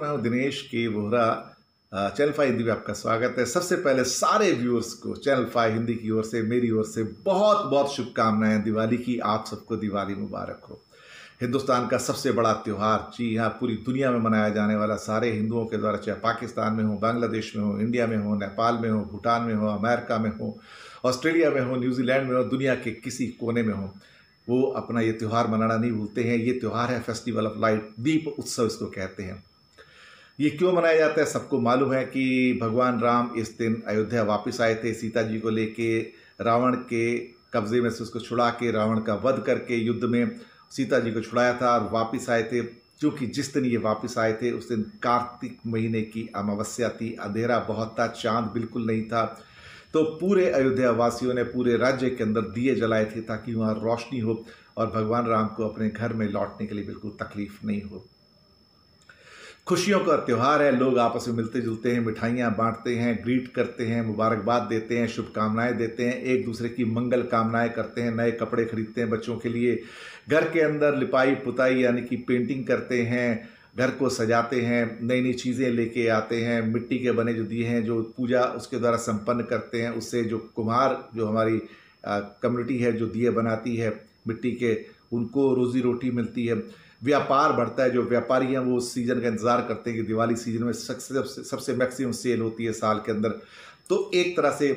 मैं हूँ दिनेश के वोहरा चैनल फाइव हिंदी में आपका स्वागत है सबसे पहले सारे व्यूअर्स को चैनल फाइव हिंदी की ओर से मेरी ओर से बहुत बहुत शुभकामनाएं दिवाली की आप सबको दिवाली मुबारक हो हिंदुस्तान का सबसे बड़ा त्यौहार जी हाँ पूरी दुनिया में मनाया जाने वाला सारे हिंदुओं के द्वारा चाहे पाकिस्तान में हो बांग्लादेश में हो इंडिया में हो नेपाल में हो भूटान में हो अमेरिका में हो ऑस्ट्रेलिया में हो न्यूजीलैंड में हो दुनिया के किसी कोने में हो वो अपना ये त्यौहार मनाना नहीं भूलते हैं ये त्यौहार है फेस्टिवल ऑफ लाइट दीप उत्सव इसको कहते हैं ये क्यों मनाया जाता है सबको मालूम है कि भगवान राम इस दिन अयोध्या वापस आए थे सीता जी को लेके रावण के कब्जे में से उसको छुड़ा के रावण का वध करके युद्ध में सीता जी को छुड़ाया था और वापस आए थे क्योंकि जिस दिन ये वापस आए थे उस दिन कार्तिक महीने की अमावस्या थी अंधेरा बहुत था चांद बिल्कुल नहीं था तो पूरे अयोध्या वासियों ने पूरे राज्य के अंदर दिए जलाए थे ताकि वहाँ रोशनी हो और भगवान राम को अपने घर में लौटने के लिए बिल्कुल तकलीफ नहीं हो खुशियों का त्यौहार है लोग आपस में मिलते जुलते हैं मिठाइयाँ बांटते हैं ग्रीट करते हैं मुबारकबाद देते हैं शुभकामनाएं देते हैं एक दूसरे की मंगल कामनाएं करते हैं नए कपड़े खरीदते हैं बच्चों के लिए घर के अंदर लिपाई पुताई यानी कि पेंटिंग करते हैं घर को सजाते हैं नई नई चीज़ें लेके आते हैं मिट्टी के बने जो दिए हैं जो पूजा उसके द्वारा संपन्न करते हैं उससे जो कुम्हार जो हमारी कम्युनिटी है जो दिए बनाती है मिट्टी के उनको रोज़ी रोटी मिलती है व्यापार बढ़ता है जो व्यापारी हैं वो उस सीज़न का इंतज़ार करते हैं कि दिवाली सीज़न में सबसे सबसे मैक्सिमम सेल होती है साल के अंदर तो एक तरह से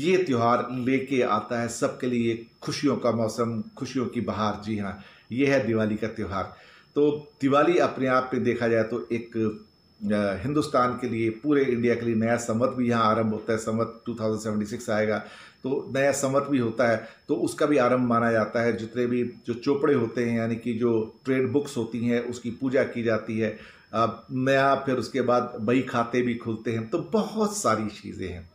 ये त्यौहार लेके आता है सबके लिए खुशियों का मौसम खुशियों की बहार जी हाँ ये है दिवाली का त्यौहार तो दिवाली अपने आप पे देखा जाए तो एक हिंदुस्तान के लिए पूरे इंडिया के लिए नया संवत भी यहाँ आरंभ होता है संवत 2076 आएगा तो नया संवत भी होता है तो उसका भी आरंभ माना जाता है जितने भी जो चोपड़े होते हैं यानी कि जो ट्रेड बुक्स होती हैं उसकी पूजा की जाती है नया फिर उसके बाद बही खाते भी खुलते हैं तो बहुत सारी चीज़ें हैं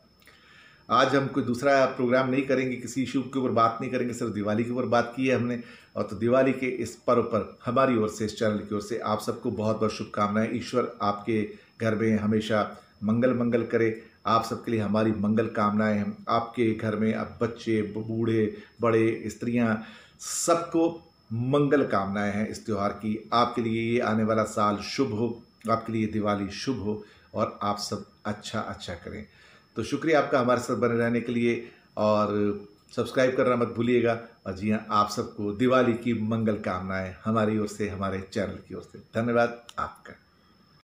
आज हम कोई दूसरा प्रोग्राम नहीं करेंगे किसी इशू के ऊपर बात नहीं करेंगे सिर्फ दिवाली के ऊपर बात की है हमने और तो दिवाली के इस पर्व पर हमारी ओर से इस चैनल की ओर से आप सबको बहुत बहुत शुभकामनाएं ईश्वर आपके घर में हमेशा मंगल मंगल करे आप सबके लिए हमारी मंगल कामनाएं हम आपके घर में अब बच्चे बूढ़े बड़े स्त्रियाँ सबको मंगल कामनाएं हैं इस त्यौहार की आपके लिए ये आने वाला साल शुभ हो आपके लिए दिवाली शुभ हो और आप सब अच्छा अच्छा करें तो शुक्रिया आपका हमारे साथ बने रहने के लिए और सब्सक्राइब करना मत भूलिएगा और जी हाँ आप सबको दिवाली की मंगल कामनाएं हमारी ओर से हमारे चैनल की ओर से धन्यवाद आपका